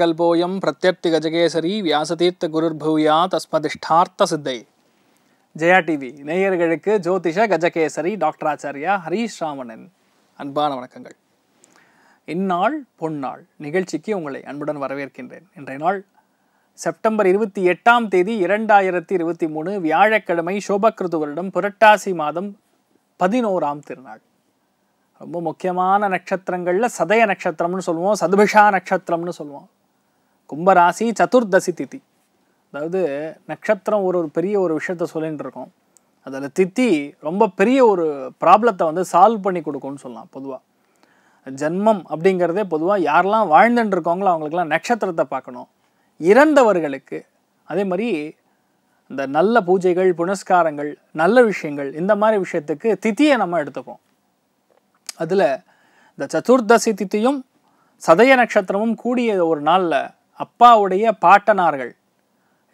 கல்போயம் பிரத்யர்த்தி கஜகேசரி வியாசதீர்த்த குருர்பூயா தஸ்மதிஷ்டார்த்த சித்தை ஜெயா டிவி நேயர்களுக்கு ஜோதிஷ கஜகேசரி டாக்டர் ஆச்சாரியா ஹரீஷ் ராமணன் அன்பான வணக்கங்கள் இந்நாள் பொன்னாள் நிகழ்ச்சிக்கு உங்களை அன்புடன் வரவேற்கின்றேன் இன்றைய நாள் செப்டம்பர் இருபத்தி எட்டாம் தேதி இரண்டாயிரத்தி இருபத்தி மூணு வியாழக்கிழமை சோபகிருது வருடம் புரட்டாசி மாதம் பதினோராம் திருநாள் ரொம்ப முக்கியமான நட்சத்திரங்களில் சதய நட்சத்திரம்னு சொல்லுவோம் சதுபிஷா நட்சத்திரம்னு சொல்லுவோம் கும்பராசி சதுர்தசி தித்தி அதாவது நட்சத்திரம் ஒரு ஒரு பெரிய ஒரு விஷயத்த சொல்லிகிட்டு இருக்கோம் அதில் தித்தி ரொம்ப பெரிய ஒரு ப்ராப்ளத்தை வந்து சால்வ் பண்ணி கொடுக்கும்னு சொல்லலாம் பொதுவாக ஜென்மம் அப்படிங்கிறதே பொதுவாக யாரெல்லாம் வாழ்ந்துட்டு இருக்காங்களோ அவங்களுக்குலாம் நட்சத்திரத்தை பார்க்கணும் இறந்தவர்களுக்கு அதே மாதிரி இந்த நல்ல பூஜைகள் புனஸ்காரங்கள் நல்ல விஷயங்கள் இந்த மாதிரி விஷயத்துக்கு தித்தியை நம்ம எடுத்துப்போம் அதில் இந்த சதுர்தசி தித்தியும் சதய நட்சத்திரமும் கூடிய ஒரு நாளில் அப்பாவுடைய பாட்டனார்கள்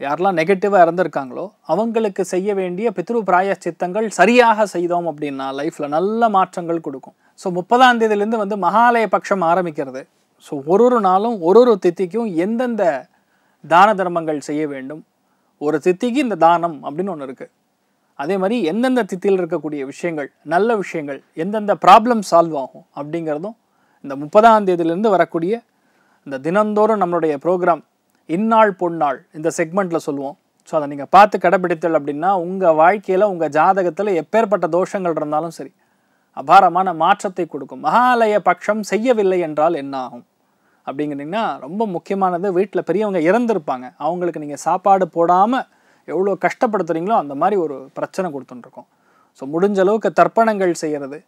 யாரெல்லாம் நெகட்டிவாக இறந்துருக்காங்களோ அவங்களுக்கு செய்ய வேண்டிய பித்ரு பிராய சித்தங்கள் சரியாக செய்தோம் அப்படின்னா லைஃப்பில் நல்ல மாற்றங்கள் கொடுக்கும் ஸோ முப்பதாம் தேதியிலேருந்து வந்து மகாலய பட்சம் ஆரம்பிக்கிறது ஸோ ஒரு ஒரு நாளும் ஒரு ஒரு தித்திக்கும் எந்தெந்த தான தர்மங்கள் செய்ய வேண்டும் ஒரு தித்திக்கு இந்த தானம் அப்படின்னு ஒன்று இருக்குது அதே மாதிரி எந்தெந்த தித்தியில் இருக்கக்கூடிய விஷயங்கள் நல்ல விஷயங்கள் எந்தெந்த ப்ராப்ளம் சால்வ் ஆகும் அப்படிங்கிறதும் இந்த முப்பதாம் தேதியிலேருந்து வரக்கூடிய இந்த தினந்தோறும் நம்மளுடைய ப்ரோக்ராம் இந்நாள் பொன்னாள் இந்த செக்மெண்ட்டில் சொல்லுவோம் ஸோ அதை நீங்கள் பார்த்து கடைப்பிடித்தல் அப்படின்னா உங்கள் வாழ்க்கையில் உங்கள் ஜாதகத்தில் எப்பேற்பட்ட தோஷங்கள் இருந்தாலும் சரி அபாரமான மாற்றத்தை கொடுக்கும் மகாலய பட்சம் செய்யவில்லை என்றால் என்ன ஆகும் அப்படிங்கிறீங்கன்னா ரொம்ப முக்கியமானது வீட்டில் பெரியவங்க இறந்துருப்பாங்க அவங்களுக்கு நீங்கள் சாப்பாடு போடாமல் எவ்வளோ கஷ்டப்படுத்துகிறீங்களோ அந்த மாதிரி ஒரு பிரச்சனை கொடுத்துட்டுருக்கோம் ஸோ முடிஞ்ச அளவுக்கு தர்ப்பணங்கள் செய்கிறது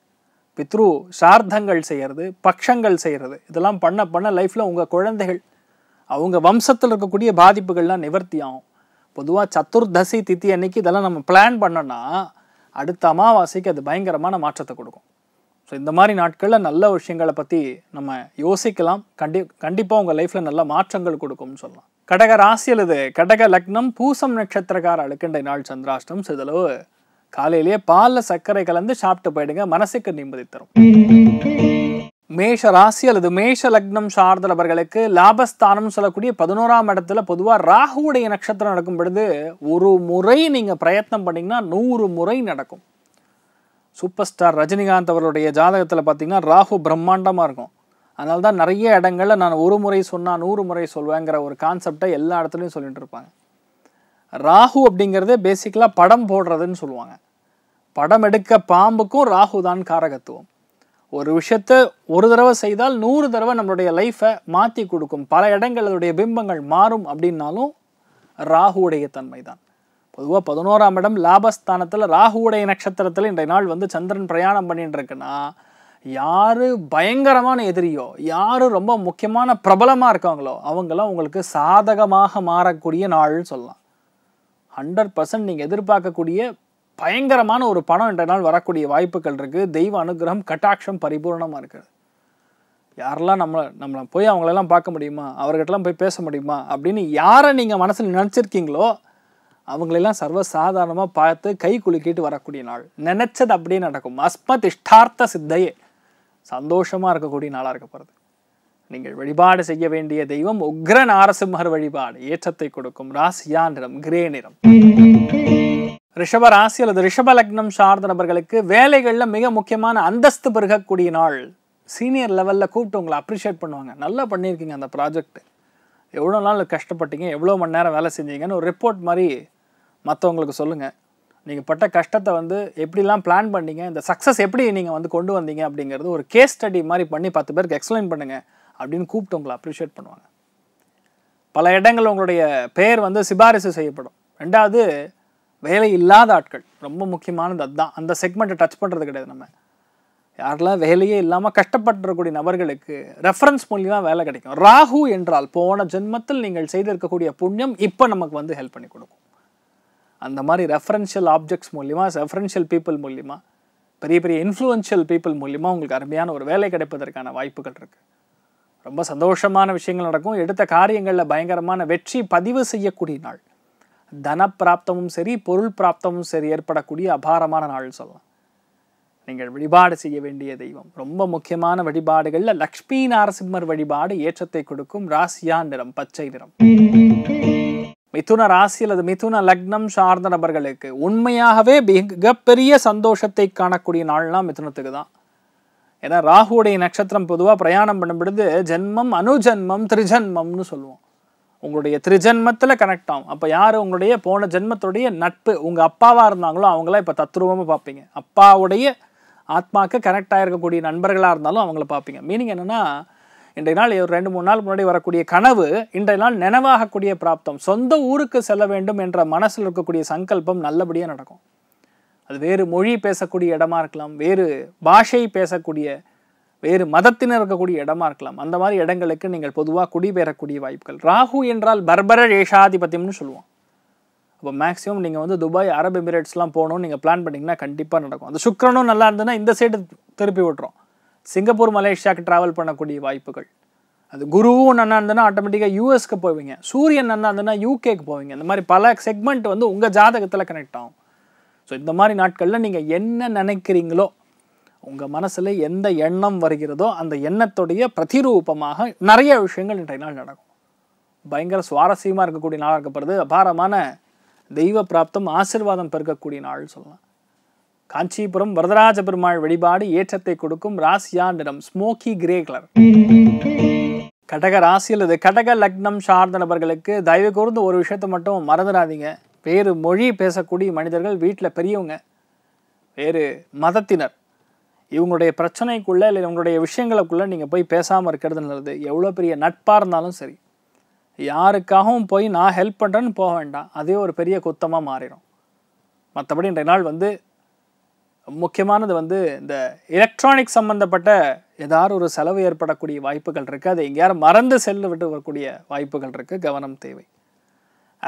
பித்ரு சார்த்தங்கள் செய்கிறது பக்ஷங்கள் செய்கிறது இதெல்லாம் பண்ண பண்ண லைஃப்பில் உங்கள் குழந்தைகள் அவங்க வம்சத்தில் இருக்கக்கூடிய பாதிப்புகள்லாம் நிவர்த்தி ஆகும் பொதுவாக சத்துர்தசி தித்தி அன்னைக்கு இதெல்லாம் நம்ம பிளான் பண்ணோன்னா அடுத்த அமாவாசைக்கு அது பயங்கரமான மாற்றத்தை கொடுக்கும் ஸோ இந்த மாதிரி நாட்களில் நல்ல விஷயங்களை பற்றி நம்ம யோசிக்கலாம் கண்டி கண்டிப்பாக உங்கள் லைஃப்பில் நல்ல மாற்றங்கள் கொடுக்கும்னு சொல்லலாம் கடக ராசியில் இது கடக லக்னம் பூசம் நட்சத்திரக்கார அழுக்கின்ற நாள் சந்திராஷ்டம் சிதளவு காலையிலேயே பாலில் சர்க்கரை கலந்து சாப்பிட்டு போயிடுங்க மனசுக்கு நிம்மதி தரும் மேஷ ராசி அல்லது மேஷ லக்னம் சார்ந்தவர்களுக்கு லாபஸ்தானம் சொல்லக்கூடிய பதினோராம் இடத்துல பொதுவாக ராகுவுடைய நட்சத்திரம் நடக்கும் பொழுது ஒரு முறை நீங்கள் பிரயத்னம் பண்ணிங்கன்னா நூறு முறை நடக்கும் சூப்பர் ஸ்டார் ரஜினிகாந்த் அவர்களுடைய ஜாதகத்தில் பார்த்திங்கன்னா ராகு பிரம்மாண்டமாக இருக்கும் அதனால தான் நிறைய இடங்களில் நான் ஒரு முறை சொன்னால் நூறு முறை சொல்வேங்கிற ஒரு கான்செப்டை எல்லா இடத்துலையும் சொல்லிட்டு இருப்பாங்க ராகு அப்படிங்கிறதே பேசிக்கலாக படம் போடுறதுன்னு சொல்லுவாங்க படம் எடுக்க பாம்புக்கும் ராகு தான் காரகத்துவம் ஒரு விஷயத்தை ஒரு தடவை செய்தால் நூறு தடவை நம்மளுடைய லைஃப்பை மாற்றி கொடுக்கும் பல இடங்கள் அதனுடைய பிம்பங்கள் மாறும் அப்படின்னாலும் ராகுவுடைய தன்மை தான் பொதுவாக பதினோராம் இடம் லாபஸ்தானத்தில் ராகுவுடைய நட்சத்திரத்தில் இன்றைய நாள் வந்து சந்திரன் பிரயாணம் பண்ணிட்டு இருக்குன்னா யார் பயங்கரமான எதிரியோ யார் ரொம்ப முக்கியமான பிரபலமாக இருக்காங்களோ அவங்களாம் உங்களுக்கு சாதகமாக மாறக்கூடிய நாள்னு சொல்லலாம் ஹண்ட்ரட் பர்சன்ட் நீங்கள் எதிர்பார்க்கக்கூடிய பயங்கரமான ஒரு பணம் இன்றைய நாள் வரக்கூடிய வாய்ப்புகள் இருக்குது தெய்வ அனுகிரகம் கட்டாட்சம் பரிபூர்ணமாக இருக்குது யாரெல்லாம் நம்மளை நம்மளை போய் அவங்களெல்லாம் பார்க்க முடியுமா அவர்கிட்டலாம் போய் பேச முடியுமா அப்படின்னு யாரை நீங்கள் மனசில் நினச்சிருக்கீங்களோ அவங்களெல்லாம் சர்வசாதாரணமாக பார்த்து கை குலுக்கிட்டு வரக்கூடிய நாள் நினச்சது அப்படியே நடக்கும் அஸ்மத் இஷ்டார்த்த சித்தையே சந்தோஷமாக இருக்கக்கூடிய நாளாக இருக்க போகிறது நீங்கள் வழிபாடு செய்ய வேண்டிய தெய்வம் உக்ர நாரசிம்மர் வழிபாடு ஏற்றத்தை கொடுக்கும் ராசியா நிறம் கிரே நிறம் ரிஷப ராசி அல்லது ரிஷப லக்னம் சார்ந்த நபர்களுக்கு வேலைகளில் மிக முக்கியமான அந்தஸ்து பெருகக்கூடிய நாள் சீனியர் லெவலில் கூப்பிட்டு உங்களை அப்ரிஷியேட் பண்ணுவாங்க நல்லா பண்ணியிருக்கீங்க அந்த ப்ராஜெக்ட் எவ்வளோ நாள் கஷ்டப்பட்டீங்க எவ்வளோ மணி நேரம் வேலை செஞ்சீங்கன்னு ஒரு ரிப்போர்ட் மாதிரி மற்றவங்களுக்கு சொல்லுங்கள் நீங்கள் பட்ட கஷ்டத்தை வந்து எப்படிலாம் பிளான் பண்ணீங்க இந்த சக்ஸஸ் எப்படி நீங்கள் வந்து கொண்டு வந்தீங்க அப்படிங்கிறது ஒரு கேஸ் ஸ்டடி மாதிரி பண்ணி பத்து பேருக்கு எக்ஸ்பிளைன் பண்ணுங்கள் அப்படின்னு கூப்பிட்டு உங்களை அப்ரிஷியேட் பண்ணுவாங்க பல இடங்கள் உங்களுடைய பெயர் வந்து சிபாரிசு செய்யப்படும் ரெண்டாவது வேலை இல்லாத ஆட்கள் ரொம்ப முக்கியமானது அதுதான் அந்த செக்மெண்ட்டை டச் பண்ணுறது கிடையாது நம்ம யாரெல்லாம் வேலையே இல்லாமல் கஷ்டப்பட்டுக்கூடிய நபர்களுக்கு ரெஃபரன்ஸ் மூலியமாக வேலை கிடைக்கும் ராகு என்றால் போன ஜென்மத்தில் நீங்கள் செய்திருக்கக்கூடிய புண்ணியம் இப்போ நமக்கு வந்து ஹெல்ப் பண்ணி கொடுக்கும் அந்த மாதிரி ரெஃபரன்ஷியல் ஆப்ஜெக்ட்ஸ் மூலிமா ரெஃபரன்ஷியல் பீப்புள் மூலிமா பெரிய பெரிய இன்ஃப்ளூயன்ஷியல் பீப்புள் மூலிமா உங்களுக்கு அருமையான ஒரு வேலை கிடைப்பதற்கான வாய்ப்புகள் இருக்குது ரொம்ப சந்தோஷமான விஷயங்கள் நடக்கும் எடுத்த காரியங்களில் பயங்கரமான வெற்றி பதிவு செய்யக்கூடிய நாள் தன பிராப்தமும் சரி பொருள் பிராப்தமும் சரி ஏற்படக்கூடிய அபாரமான நாள் சொல்லலாம் நீங்கள் வழிபாடு செய்ய வேண்டிய தெய்வம் ரொம்ப முக்கியமான வழிபாடுகளில் லக்ஷ்மி நாரசிம்மர் வழிபாடு ஏற்றத்தை கொடுக்கும் ராசியா நிறம் பச்சை நிறம் மிதுன ராசியில் அது மிதுன லக்னம் சார்ந்த நபர்களுக்கு உண்மையாகவே மிகப்பெரிய சந்தோஷத்தை காணக்கூடிய நாள்லாம் மிதுனத்துக்கு தான் ஏன்னா ராகுடைய நட்சத்திரம் பொதுவாக பிரயாணம் பண்ணும்பொழுது ஜென்மம் அனுஜன்மம் த்ரிஜன்மம்னு சொல்லுவோம் உங்களுடைய த்ரிஜன்மத்தில் கனெக்ட் ஆகும் அப்போ யார் உங்களுடைய போன ஜென்மத்துடைய நட்பு உங்கள் அப்பாவாக இருந்தாங்களோ அவங்களாம் இப்போ தத்ரூபமாக பார்ப்பீங்க அப்பாவுடைய ஆத்மாவுக்கு கனெக்ட் ஆகிருக்கக்கூடிய நண்பர்களாக இருந்தாலும் அவங்கள பார்ப்பீங்க மீனிங் என்னென்னா இன்றைய நாள் ஒரு ரெண்டு மூணு நாள் முன்னாடி வரக்கூடிய கனவு இன்றைய நாள் நினைவாகக்கூடிய பிராப்தம் சொந்த ஊருக்கு செல்ல வேண்டும் என்ற மனசில் இருக்கக்கூடிய சங்கல்பம் நல்லபடியாக நடக்கும் அது வேறு மொழி பேசக்கூடிய இடமா இருக்கலாம் வேறு பாஷை பேசக்கூடிய வேறு மதத்தினர் இருக்கக்கூடிய இடமா இருக்கலாம் அந்த மாதிரி இடங்களுக்கு நீங்கள் பொதுவாக குடிபெறக்கூடிய வாய்ப்புகள் ராகு என்றால் பர்பர ஏஷாதிபத்தியம்னு சொல்லுவோம் அப்போ மேக்ஸிமம் நீங்கள் வந்து துபாய் அரபு எமிரேட்ஸ்லாம் போகணும்னு நீங்கள் பிளான் பண்ணிங்கன்னா கண்டிப்பாக நடக்கும் அந்த சுக்கரனும் நல்லா இருந்ததுன்னா இந்த சைடு திருப்பி விட்டுரும் சிங்கப்பூர் மலேசியாவுக்கு ட்ராவல் பண்ணக்கூடிய வாய்ப்புகள் அது குருவும் நல்லா இருந்ததுன்னா ஆட்டோமேட்டிக்காக யூஎஸ்க்கு போவீங்க சூரியன் நல்லா இருந்ததுன்னா யூகேக்கு போவீங்க இந்த மாதிரி பல செக்மெண்ட் வந்து உங்கள் ஜாதகத்தில் கனெக்ட் ஆகும் ஸோ இந்த மாதிரி நாட்களில் நீங்கள் என்ன நினைக்கிறீங்களோ உங்கள் மனசில் எந்த எண்ணம் வருகிறதோ அந்த எண்ணத்துடைய பிரதிரூபமாக நிறைய விஷயங்கள் இன்றைய நாள் நடக்கும் பயங்கர சுவாரஸ்யமாக இருக்கக்கூடிய நாளாக இருக்கப்படுது அபாரமான தெய்வ பிராப்தம் ஆசிர்வாதம் பெருக்கக்கூடிய நாள் சொல்லலாம் காஞ்சிபுரம் வரதராஜ பெருமாள் வழிபாடு ஏற்றத்தை கொடுக்கும் ராசியா நிறம் ஸ்மோக்கி கிரே கலர் கடக ராசி அல்லது கடக லக்னம் சார்ந்த நபர்களுக்கு தயவு கூர்ந்து ஒரு விஷயத்த மட்டும் மறந்துடாதீங்க வேறு மொழி பேசக்கூடிய மனிதர்கள் வீட்டில் பெரியவங்க வேறு மதத்தினர் இவங்களுடைய பிரச்சனைக்குள்ளே இல்லை இவங்களுடைய விஷயங்களுக்குள்ளே நீங்கள் போய் பேசாமல் இருக்கிறது நல்லது எவ்வளோ பெரிய நட்பாக இருந்தாலும் சரி யாருக்காகவும் போய் நான் ஹெல்ப் பண்ணுறேன்னு போக வேண்டாம் அதே ஒரு பெரிய குத்தமாக மாறிடும் மற்றபடி இன்றைய நாள் வந்து முக்கியமானது வந்து இந்த எலக்ட்ரானிக் சம்மந்தப்பட்ட ஏதாவது ஒரு செலவு ஏற்படக்கூடிய வாய்ப்புகள் இருக்குது அதை எங்கேயாரும் மறந்து செல்லு விட்டு வரக்கூடிய வாய்ப்புகள் இருக்குது கவனம் தேவை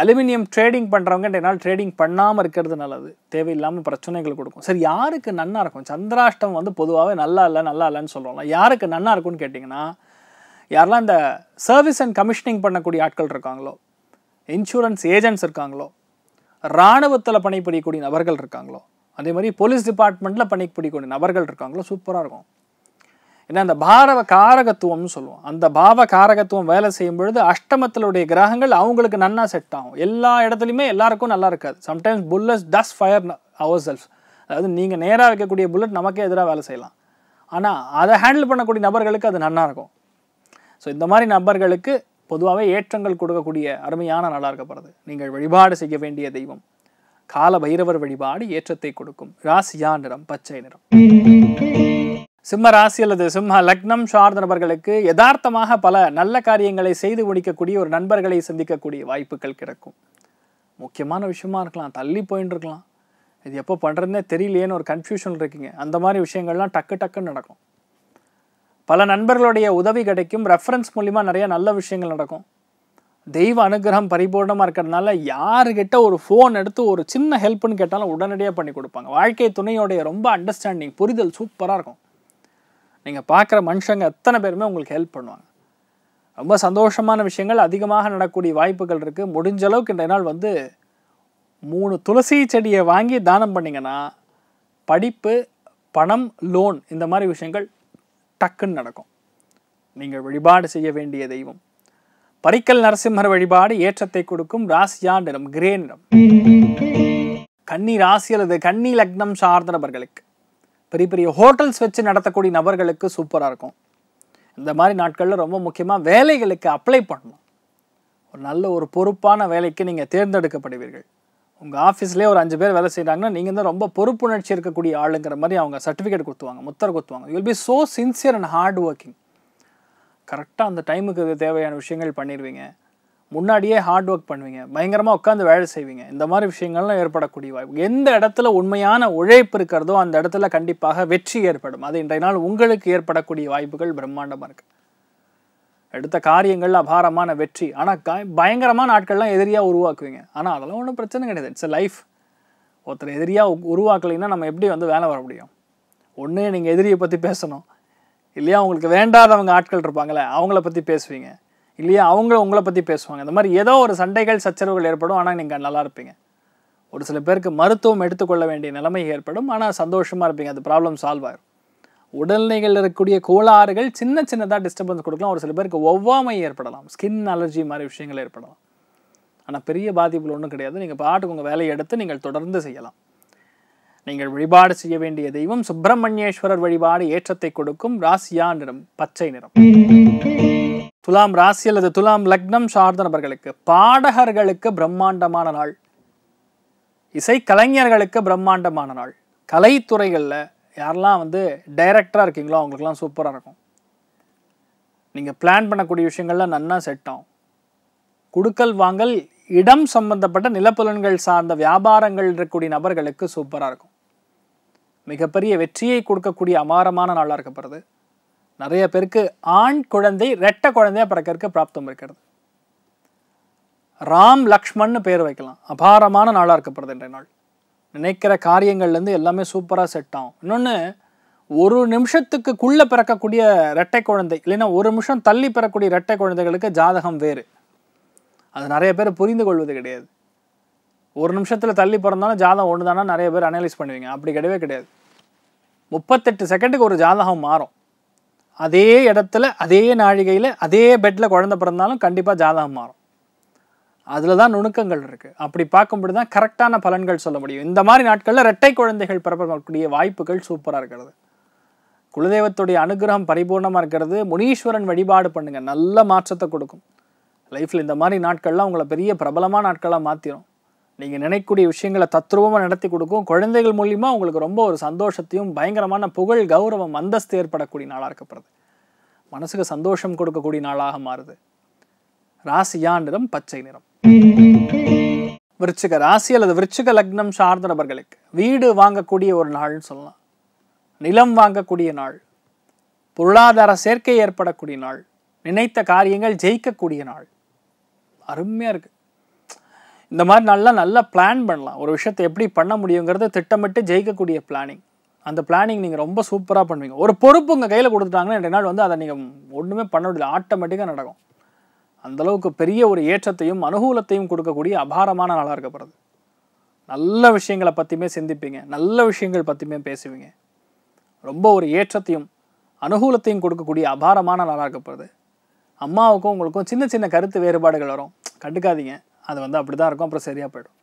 அலுமினியம் ட்ரேடிங் பண்ணுறவங்க என்னால் ட்ரேடிங் பண்ணாமல் இருக்கிறது நல்லது தேவையில்லாமல் பிரச்சனைகள் கொடுக்கும் சரி யாருக்கு நன்னா இருக்கும் சந்திராஷ்டம் வந்து பொதுவாகவே நல்லா இல்லை நல்லா இல்லைன்னு சொல்லுவோம்ல யாருக்கு நன்னா இருக்கும்னு கேட்டிங்கன்னா யாரெல்லாம் இந்த சர்வீஸ் அண்ட் கமிஷனிங் பண்ணக்கூடிய ஆட்கள் இருக்காங்களோ இன்சூரன்ஸ் ஏஜென்ட்ஸ் இருக்காங்களோ இராணுவத்தில் பணிபுரியக்கூடிய நபர்கள் இருக்காங்களோ அதே மாதிரி போலீஸ் டிபார்ட்மெண்ட்டில் பிடிக்கூடிய நபர்கள் இருக்காங்களோ சூப்பராக இருக்கும் ஏன்னா அந்த பாரவ காரகத்துவம்னு சொல்லுவோம் அந்த பாவ காரகத்துவம் வேலை செய்யும் பொழுது அஷ்டமத்திலுடைய கிரகங்கள் அவங்களுக்கு நன்னா செட் ஆகும் எல்லா இடத்துலையுமே எல்லாருக்கும் நல்லா இருக்காது sometimes bullets does fire our self அதாவது நீங்கள் நேராக வைக்கக்கூடிய புல்லட் நமக்கே எதிராக வேலை செய்யலாம் ஆனால் அதை ஹேண்டில் பண்ணக்கூடிய நபர்களுக்கு அது நன்னா இருக்கும் ஸோ இந்த மாதிரி நபர்களுக்கு பொதுவாகவே ஏற்றங்கள் கொடுக்கக்கூடிய அருமையான நாளாக இருக்கப்படுது நீங்கள் வழிபாடு செய்ய வேண்டிய தெய்வம் கால பைரவர் வழிபாடு ஏற்றத்தை கொடுக்கும் ராசியா நிறம் பச்சை நிறம் சிம்ம ராசி அல்லது சிம்ம லக்னம் சார்ந்த நபர்களுக்கு யதார்த்தமாக பல நல்ல காரியங்களை செய்து முடிக்கக்கூடிய ஒரு நண்பர்களை சந்திக்கக்கூடிய வாய்ப்புகள் கிடைக்கும் முக்கியமான விஷயமா இருக்கலாம் தள்ளி போயிட்டு இருக்கலாம் இது எப்போ பண்ணுறதுனே தெரியலையேன்னு ஒரு கன்ஃபியூஷன் இருக்குங்க அந்த மாதிரி விஷயங்கள்லாம் டக்கு டக்குன்னு நடக்கும் பல நண்பர்களுடைய உதவி கிடைக்கும் ரெஃபரன்ஸ் மூலிமா நிறைய நல்ல விஷயங்கள் நடக்கும் தெய்வ அனுகிரகம் பரிபூர்ணமாக இருக்கிறதுனால யாருக்கிட்ட ஒரு ஃபோன் எடுத்து ஒரு சின்ன ஹெல்ப்னு கேட்டாலும் உடனடியாக பண்ணி கொடுப்பாங்க வாழ்க்கை துணையோடைய ரொம்ப அண்டர்ஸ்டாண்டிங் புரிதல் சூப்பராக இருக்கும் நீங்கள் பார்க்குற மனுஷங்க எத்தனை பேருமே உங்களுக்கு ஹெல்ப் பண்ணுவாங்க ரொம்ப சந்தோஷமான விஷயங்கள் அதிகமாக நடக்கூடிய வாய்ப்புகள் இருக்குது முடிஞ்ச அளவுக்கு இன்றைய நாள் வந்து மூணு துளசி செடியை வாங்கி தானம் பண்ணிங்கன்னா படிப்பு பணம் லோன் இந்த மாதிரி விஷயங்கள் டக்குன்னு நடக்கும் நீங்கள் வழிபாடு செய்ய வேண்டிய தெய்வம் படிக்கல் நரசிம்மர் வழிபாடு ஏற்றத்தை கொடுக்கும் ராசியா நிறம் கிரே நிறம் கன்னி ராசி அல்லது கன்னி லக்னம் சார்ந்த நபர்களுக்கு பெரிய பெரிய ஹோட்டல்ஸ் வச்சு நடத்தக்கூடிய நபர்களுக்கு சூப்பராக இருக்கும் இந்த மாதிரி நாட்களில் ரொம்ப முக்கியமாக வேலைகளுக்கு அப்ளை பண்ணணும் ஒரு நல்ல ஒரு பொறுப்பான வேலைக்கு நீங்கள் தேர்ந்தெடுக்கப்படுவீர்கள் உங்கள் ஆஃபீஸ்லேயே ஒரு அஞ்சு பேர் வேலை செய்கிறாங்கன்னா நீங்கள் தான் ரொம்ப பொறுப்புணர்ச்சி இருக்கக்கூடிய ஆளுங்கிற மாதிரி அவங்க சர்டிஃபிகேட் கொடுத்துவாங்க முத்தர் கொடுத்துவாங்க you'll be so sincere and hard working கரெக்டாக அந்த டைமுக்கு தேவையான விஷயங்கள் பண்ணிடுவீங்க முன்னாடியே ஹார்ட் ஒர்க் பண்ணுவீங்க பயங்கரமாக உட்காந்து வேலை செய்வீங்க இந்த மாதிரி விஷயங்கள்லாம் ஏற்படக்கூடிய வாய்ப்பு எந்த இடத்துல உண்மையான உழைப்பு இருக்கிறதோ அந்த இடத்துல கண்டிப்பாக வெற்றி ஏற்படும் அது இன்றைய நாள் உங்களுக்கு ஏற்படக்கூடிய வாய்ப்புகள் பிரம்மாண்டமாக இருக்குது எடுத்த காரியங்கள் அபாரமான வெற்றி ஆனால் பயங்கரமான நாட்கள்லாம் எதிரியாக உருவாக்குவீங்க ஆனால் அதெல்லாம் ஒன்றும் பிரச்சனை கிடையாது இட்ஸ் லைஃப் ஒருத்தர் எதிரியாக உருவாக்கலைன்னா நம்ம எப்படி வந்து வேலை வர முடியும் ஒன்று நீங்கள் எதிரியை பற்றி பேசணும் இல்லையா உங்களுக்கு வேண்டாதவங்க ஆட்கள் இருப்பாங்களே அவங்கள பற்றி பேசுவீங்க இல்லையா அவங்க உங்களை பற்றி பேசுவாங்க இந்த மாதிரி ஏதோ ஒரு சண்டைகள் சச்சரவுகள் ஏற்படும் ஆனால் நீங்கள் நல்லா இருப்பீங்க ஒரு சில பேருக்கு மருத்துவம் எடுத்துக்கொள்ள வேண்டிய நிலைமை ஏற்படும் ஆனால் சந்தோஷமாக இருப்பீங்க அது ப்ராப்ளம் சால்வ் ஆகும் உடல்நிலைகள் இருக்கக்கூடிய கோளாறுகள் சின்ன சின்னதாக டிஸ்டர்பன்ஸ் கொடுக்கலாம் ஒரு சில பேருக்கு ஒவ்வாமை ஏற்படலாம் ஸ்கின் அலர்ஜி மாதிரி விஷயங்கள் ஏற்படலாம் ஆனால் பெரிய பாதிப்புகள் ஒன்றும் கிடையாது நீங்கள் பாட்டுக்கு உங்கள் வேலையை எடுத்து நீங்கள் தொடர்ந்து செய்யலாம் நீங்கள் வழிபாடு செய்ய வேண்டிய தெய்வம் சுப்பிரமணியேஸ்வரர் வழிபாடு ஏற்றத்தை கொடுக்கும் ராசியா நிறம் பச்சை நிறம் துலாம் ராசி அல்லது துலாம் லக்னம் சார்ந்த நபர்களுக்கு பாடகர்களுக்கு பிரம்மாண்டமான நாள் இசை கலைஞர்களுக்கு பிரம்மாண்டமான நாள் கலைத்துறைகளில் யாரெல்லாம் வந்து டைரக்டராக இருக்கீங்களோ அவங்களுக்குலாம் சூப்பராக இருக்கும் நீங்கள் பிளான் பண்ணக்கூடிய விஷயங்கள்லாம் நன்னா செட் ஆகும் குடுக்கல் வாங்கல் இடம் சம்பந்தப்பட்ட நிலப்புலன்கள் சார்ந்த வியாபாரங்கள் இருக்கக்கூடிய நபர்களுக்கு சூப்பராக இருக்கும் மிகப்பெரிய வெற்றியை கொடுக்கக்கூடிய அமாரமான நாளாக இருக்கப்படுறது நிறைய பேருக்கு ஆண் குழந்தை ரெட்ட குழந்தையாக பிறக்கிறதுக்கு பிராப்தம் இருக்கிறது ராம் லக்ஷ்மன் பேர் வைக்கலாம் அபாரமான நாளாக இருக்கப்படுது இன்றைய நாள் நினைக்கிற காரியங்கள்லேருந்து எல்லாமே சூப்பராக செட் ஆகும் இன்னொன்று ஒரு நிமிஷத்துக்குள்ளே பிறக்கக்கூடிய ரெட்டை குழந்தை இல்லைன்னா ஒரு நிமிஷம் தள்ளி பெறக்கூடிய ரெட்டை குழந்தைகளுக்கு ஜாதகம் வேறு அது நிறைய பேர் புரிந்து கொள்வது கிடையாது ஒரு நிமிஷத்தில் தள்ளி பிறந்தாலும் ஜாதகம் ஒன்று தானே நிறைய பேர் அனலைஸ் பண்ணுவீங்க அப்படி கிடையவே கிடையாது முப்பத்தெட்டு செகண்டுக்கு ஒரு ஜாதகம் மாறும் அதே இடத்துல அதே நாழிகையில் அதே பெட்டில் குழந்த பிறந்தாலும் கண்டிப்பாக ஜாதகம் மாறும் அதில் தான் நுணுக்கங்கள் இருக்குது அப்படி பார்க்கும்போது தான் கரெக்டான பலன்கள் சொல்ல முடியும் இந்த மாதிரி நாட்களில் ரெட்டை குழந்தைகள் பிறப்பக்கூடிய வாய்ப்புகள் சூப்பராக இருக்கிறது குலதெய்வத்துடைய அனுகிரகம் பரிபூர்ணமாக இருக்கிறது முனீஸ்வரன் வழிபாடு பண்ணுங்கள் நல்ல மாற்றத்தை கொடுக்கும் லைஃப்பில் இந்த மாதிரி நாட்கள்லாம் உங்களை பெரிய பிரபலமான நாட்களாக மாற்றிடும் நீங்கள் நினைக்கக்கூடிய விஷயங்களை தத்ரூபமாக நடத்தி கொடுக்கும் குழந்தைகள் மூலிமா உங்களுக்கு ரொம்ப ஒரு சந்தோஷத்தையும் பயங்கரமான புகழ் கௌரவம் அந்தஸ்து ஏற்படக்கூடிய நாளாக இருக்கப்படுது மனசுக்கு சந்தோஷம் கொடுக்கக்கூடிய நாளாக மாறுது ராசியா நிறம் பச்சை நிறம் விருச்சிக ராசி அல்லது விருச்சிக லக்னம் சார்ந்த நபர்களுக்கு வீடு வாங்கக்கூடிய ஒரு நாள்னு சொல்லலாம் நிலம் வாங்கக்கூடிய நாள் பொருளாதார சேர்க்கை ஏற்படக்கூடிய நாள் நினைத்த காரியங்கள் ஜெயிக்கக்கூடிய நாள் அருமையாக இருக்குது இந்த மாதிரி நல்லா நல்லா பிளான் பண்ணலாம் ஒரு விஷயத்தை எப்படி பண்ண முடியுங்கிறத திட்டமிட்டு ஜெயிக்கக்கூடிய பிளானிங் அந்த பிளானிங் நீங்கள் ரொம்ப சூப்பராக பண்ணுவீங்க ஒரு பொறுப்பு உங்கள் கையில் கொடுத்துட்டாங்கன்னா ரெண்டு நாள் வந்து அதை நீங்கள் ஒன்றுமே பண்ண முடியல ஆட்டோமேட்டிக்காக நடக்கும் அந்தளவுக்கு பெரிய ஒரு ஏற்றத்தையும் அனுகூலத்தையும் கொடுக்கக்கூடிய அபாரமான நாளாக இருக்கப்படுது நல்ல விஷயங்களை பற்றியுமே சிந்திப்பீங்க நல்ல விஷயங்கள் பற்றியுமே பேசுவீங்க ரொம்ப ஒரு ஏற்றத்தையும் அனுகூலத்தையும் கொடுக்கக்கூடிய அபாரமான நாளாக இருக்கப்படுது அம்மாவுக்கும் உங்களுக்கும் சின்ன சின்ன கருத்து வேறுபாடுகள் வரும் கண்டுக்காதீங்க அது வந்து அப்படி தான் இருக்கும் அப்புறம் சரியாக போயிடும்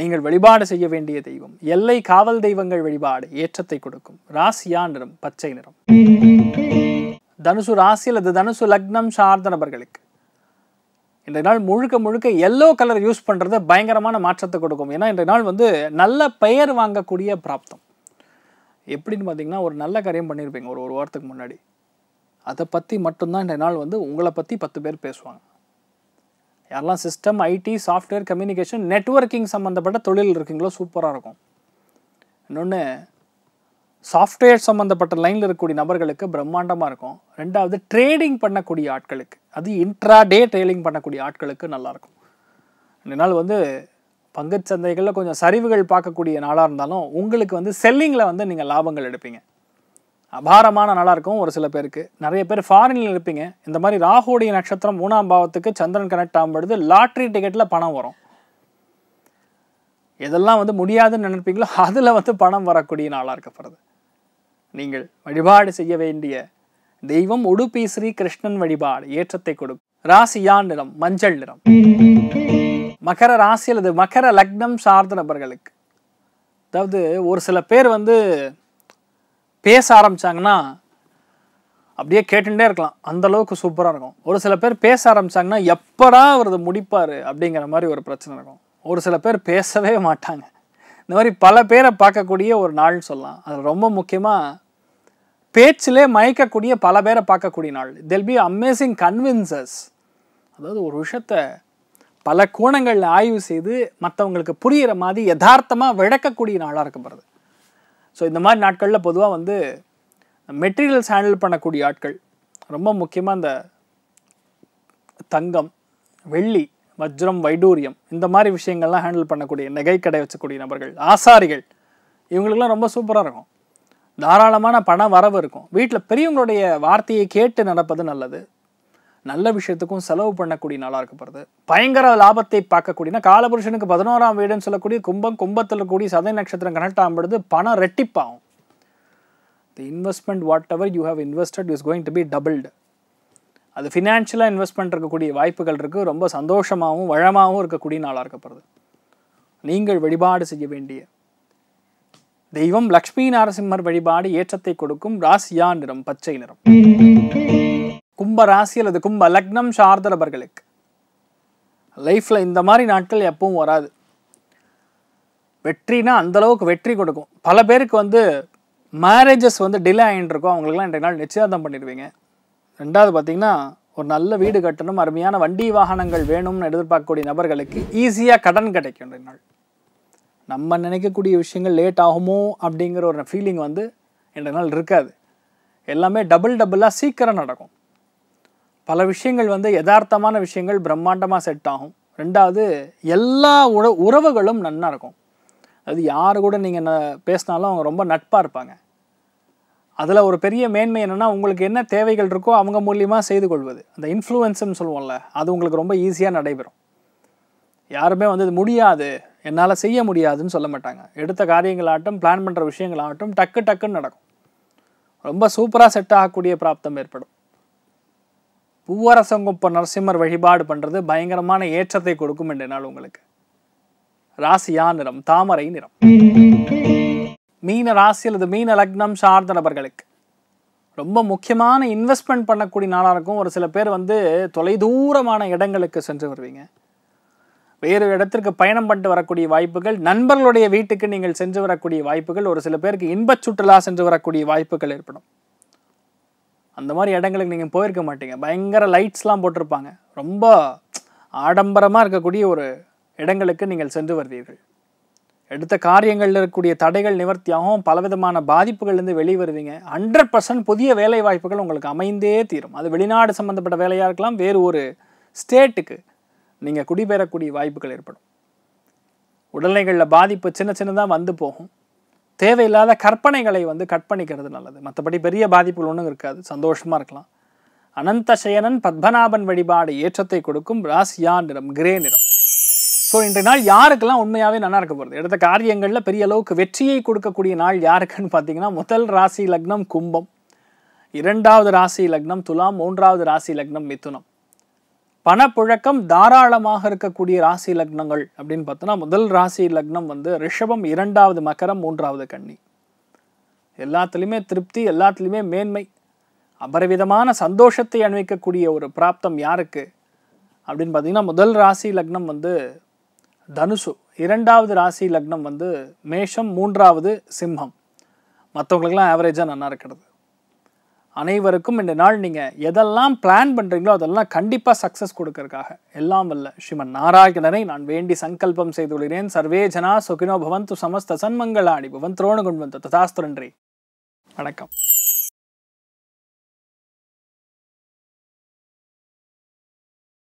நீங்கள் வழிபாடு செய்ய வேண்டிய தெய்வம் எல்லை காவல் தெய்வங்கள் வழிபாடு ஏற்றத்தை கொடுக்கும் ராசியா நிறம் பச்சை நிறம் தனுசு ராசி அல்லது தனுசு லக்னம் சார்ந்த நபர்களுக்கு இந்த நாள் முழுக்க முழுக்க எல்லோ கலர் யூஸ் பண்ணுறது பயங்கரமான மாற்றத்தை கொடுக்கும் ஏன்னா இன்றைய நாள் வந்து நல்ல பெயர் வாங்கக்கூடிய பிராப்தம் எப்படின்னு பார்த்தீங்கன்னா ஒரு நல்ல காரியம் பண்ணியிருப்பீங்க ஒரு ஒரு வாரத்துக்கு முன்னாடி அதை பற்றி மட்டும்தான் இன்றைய நாள் வந்து உங்களை பற்றி பத்து பேர் பேசுவாங்க யாரெல்லாம் system IT software communication networking சம்மந்தப்பட்ட தொழில் இருக்குங்களோ சூப்பராக இருக்கும் இன்னொன்று சாஃப்ட்வேர் சம்மந்தப்பட்ட லைனில் இருக்கக்கூடிய நபர்களுக்கு பிரம்மாண்டமாக இருக்கும் ரெண்டாவது ட்ரேடிங் பண்ணக்கூடிய ஆட்களுக்கு அது இன்ட்ரா டே ட்ரேடிங் பண்ணக்கூடிய ஆட்களுக்கு நல்லாயிருக்கும் நாள் வந்து பங்கு சந்தைகளில் கொஞ்சம் சரிவுகள் பார்க்கக்கூடிய நாளாக இருந்தாலும் உங்களுக்கு வந்து செல்லிங்கில் வந்து நீங்கள் லாபங்கள் எடுப்பீங்க அபாரமான நல்லா இருக்கும் ஒரு சில பேருக்கு நிறைய பேர் ஃபாரினில் இருப்பீங்க இந்த மாதிரி ராகுடைய நட்சத்திரம் மூணாம் பாவத்துக்கு சந்திரன் கனெக்ட் ஆகும்பொழுது லாட்ரி டிக்கெட்டில் பணம் வரும் எதெல்லாம் வந்து முடியாதுன்னு நினைப்பீங்களோ அதில் வந்து பணம் வரக்கூடிய நாளாக இருக்கப்படுது நீங்கள் வழிபாடு செய்ய வேண்டிய தெய்வம் உடுப்பி ஸ்ரீ கிருஷ்ணன் வழிபாடு ஏற்றத்தை கொடுக்கும் ராசி யான் நிறம் மஞ்சள் நிறம் மகர ராசி அல்லது மகர லக்னம் சார்ந்த நபர்களுக்கு அதாவது ஒரு சில பேர் வந்து பேச ஆரம்பித்தாங்கன்னா அப்படியே கேட்டுகிட்டே இருக்கலாம் அந்த அளவுக்கு சூப்பராக இருக்கும் ஒரு சில பேர் பேச ஆரம்பித்தாங்கன்னா எப்படா அவர் முடிப்பார் அப்படிங்கிற மாதிரி ஒரு பிரச்சனை இருக்கும் ஒரு சில பேர் பேசவே மாட்டாங்க இந்த மாதிரி பல பேரை பார்க்கக்கூடிய ஒரு நாள்னு சொல்லலாம் அதில் ரொம்ப முக்கியமாக பேச்சிலே மயக்கக்கூடிய பல பேரை பார்க்கக்கூடிய நாள் தெல் பி அமேசிங் கன்வின்சஸ் அதாவது ஒரு விஷயத்தை பல கோணங்களில் ஆய்வு செய்து மற்றவங்களுக்கு புரிகிற மாதிரி யதார்த்தமாக விளக்கக்கூடிய நாளாக இருக்கப்படுறது ஸோ இந்த மாதிரி நாட்களில் பொதுவாக வந்து மெட்டீரியல்ஸ் ஹேண்டில் பண்ணக்கூடிய ஆட்கள் ரொம்ப முக்கியமாக இந்த தங்கம் வெள்ளி வஜ்ரம் வைடூரியம் இந்த மாதிரி விஷயங்கள்லாம் ஹேண்டில் பண்ணக்கூடிய கடை வச்சக்கூடிய நபர்கள் ஆசாரிகள் இவங்களுக்கெல்லாம் ரொம்ப சூப்பராக இருக்கும் தாராளமான பண வரவு இருக்கும் வீட்டில் பெரியவங்களுடைய வார்த்தையை கேட்டு நடப்பது நல்லது நல்ல விஷயத்துக்கும் செலவு பண்ணக்கூடிய நாளாக இருக்கப்படுது பயங்கர லாபத்தை பார்க்கக்கூடியனா காலபுருஷனுக்கு பதினோராம் வீடுன்னு சொல்லக்கூடிய கும்பம் கும்பத்தில் கூடிய சதை நட்சத்திரம் கனெக்ட் ஆகும்பொழுது பணம் ரெட்டிப்பாகும் the investment whatever you have invested is going to be doubled அது ஃபினான்ஷியலாக இன்வெஸ்ட்மெண்ட் இருக்கக்கூடிய வாய்ப்புகள் இருக்குது ரொம்ப சந்தோஷமாகவும் வளமாகவும் இருக்கக்கூடிய நாளாக இருக்கப்படுது நீங்கள் வழிபாடு செய்ய வேண்டிய தெய்வம் லக்ஷ்மி நரசிம்மர் வழிபாடு ஏற்றத்தை கொடுக்கும் ராசியா நிறம் பச்சை நிறம் கும்ப ராசி அல்லது கும்ப லக்னம் சார்ந்தவர்களுக்கு லைஃப்பில் இந்த மாதிரி நாட்கள் எப்பவும் வராது வெற்றினா அந்தளவுக்கு வெற்றி கொடுக்கும் பல பேருக்கு வந்து மேரேஜஸ் வந்து டிலே ஆகிட்டு இருக்கும் அவங்களுக்குலாம் இன்றைக்கு நாள் நிச்சயதார்த்தம் பண்ணிடுவீங்க ரெண்டாவது பார்த்திங்கன்னா ஒரு நல்ல வீடு கட்டணும் அருமையான வண்டி வாகனங்கள் வேணும்னு எதிர்பார்க்கக்கூடிய நபர்களுக்கு ஈஸியாக கடன் கிடைக்கும் இன்றைய நாள் நம்ம நினைக்கக்கூடிய விஷயங்கள் லேட் ஆகுமோ அப்படிங்கிற ஒரு ஃபீலிங் வந்து இன்றைய நாள் இருக்காது எல்லாமே டபுள் டபுளாக சீக்கிரம் நடக்கும் பல விஷயங்கள் வந்து யதார்த்தமான விஷயங்கள் பிரம்மாண்டமாக செட் ஆகும் ரெண்டாவது எல்லா உற உறவுகளும் நன்னாக இருக்கும் அது யார் கூட நீங்கள் பேசினாலும் அவங்க ரொம்ப நட்பாக இருப்பாங்க அதில் ஒரு பெரிய மேன்மை என்னென்னா உங்களுக்கு என்ன தேவைகள் இருக்கோ அவங்க மூலியமாக செய்து கொள்வது அந்த இன்ஃப்ளூயன்ஸுன்னு சொல்லுவோம்ல அது உங்களுக்கு ரொம்ப ஈஸியாக நடைபெறும் யாருமே வந்து இது முடியாது என்னால் செய்ய முடியாதுன்னு சொல்ல மாட்டாங்க எடுத்த காரியங்களாகட்டும் பிளான் பண்ணுற விஷயங்களாகட்டும் டக்கு டக்குன்னு நடக்கும் ரொம்ப சூப்பராக செட் ஆகக்கூடிய பிராப்தம் ஏற்படும் பூவரசங்குப்ப நரசிம்மர் வழிபாடு பண்ணுறது பயங்கரமான ஏற்றத்தை கொடுக்கும் என்று நாள் உங்களுக்கு ராசியா நிறம் தாமரை நிறம் மீன ராசி அல்லது மீன லக்னம் சார்ந்த நபர்களுக்கு ரொம்ப முக்கியமான இன்வெஸ்ட்மெண்ட் பண்ணக்கூடிய நாளாக இருக்கும் ஒரு சில பேர் வந்து தொலைதூரமான இடங்களுக்கு சென்று வருவீங்க வேறு இடத்திற்கு பயணம் பண்ணிட்டு வரக்கூடிய வாய்ப்புகள் நண்பர்களுடைய வீட்டுக்கு நீங்கள் சென்று வரக்கூடிய வாய்ப்புகள் ஒரு சில பேருக்கு இன்பச் சுற்றுலா சென்று வரக்கூடிய வாய்ப்புகள் ஏற்படும் அந்த மாதிரி இடங்களுக்கு நீங்கள் போயிருக்க மாட்டீங்க பயங்கர லைட்ஸ்லாம் போட்டிருப்பாங்க ரொம்ப ஆடம்பரமாக இருக்கக்கூடிய ஒரு இடங்களுக்கு நீங்கள் சென்று வருவீர்கள் எடுத்த காரியங்களில் இருக்கக்கூடிய தடைகள் நிவர்த்தியாகவும் பலவிதமான பாதிப்புகள்லேருந்து வெளி வருவீங்க ஹண்ட்ரட் பர்சன்ட் புதிய வேலை வாய்ப்புகள் உங்களுக்கு அமைந்தே தீரும் அது வெளிநாடு சம்மந்தப்பட்ட வேலையாக இருக்கலாம் வேறு ஒரு ஸ்டேட்டுக்கு நீங்கள் குடிபெறக்கூடிய வாய்ப்புகள் ஏற்படும் உடல்நிலைகளில் பாதிப்பு சின்ன சின்னதாக வந்து போகும் தேவையில்லாத கற்பனைகளை வந்து கட் பண்ணிக்கிறது நல்லது மற்றபடி பெரிய பாதிப்புகள் ஒன்றும் இருக்காது சந்தோஷமாக இருக்கலாம் அனந்த சயனன் பத்மநாபன் வழிபாடு ஏற்றத்தை கொடுக்கும் ராசியா நிறம் கிரே நிறம் ஸோ இன்றைய நாள் யாருக்கெல்லாம் உண்மையாகவே நல்லா இருக்க போகிறது எடுத்த காரியங்களில் பெரிய அளவுக்கு வெற்றியை கொடுக்கக்கூடிய நாள் யாருக்குன்னு பார்த்தீங்கன்னா முதல் ராசி லக்னம் கும்பம் இரண்டாவது ராசி லக்னம் துலாம் மூன்றாவது ராசி லக்னம் மிதுனம் பணப்புழக்கம் தாராளமாக இருக்கக்கூடிய ராசி லக்னங்கள் அப்படின்னு பார்த்தோன்னா முதல் ராசி லக்னம் வந்து ரிஷபம் இரண்டாவது மகரம் மூன்றாவது கன்னி எல்லாத்துலேயுமே திருப்தி எல்லாத்துலேயுமே மேன்மை அபரவிதமான சந்தோஷத்தை அணிவிக்கக்கூடிய ஒரு பிராப்தம் யாருக்கு அப்படின்னு பார்த்தீங்கன்னா முதல் ராசி லக்னம் வந்து தனுசு இரண்டாவது ராசி லக்னம் வந்து மேஷம் மூன்றாவது சிம்மம் மற்றவங்களுக்கெல்லாம் ஆவரேஜாக நல்லா இருக்கிறது அனைவருக்கும் இந்த நாள் நீங்கள் எதெல்லாம் பிளான் பண்ணுறீங்களோ அதெல்லாம் கண்டிப்பாக சக்ஸஸ் கொடுக்கறதுக்காக எல்லாம் வல்ல ஸ்ரீமன் நாராயணனை நான் வேண்டி சங்கல்பம் செய்துள்ளேன் சர்வே ஜனா சுகினோ பவந்து சமஸ்த சன்மங்களாணி பவன் துரோணு கொண்டு வந்த ததாஸ்து வணக்கம்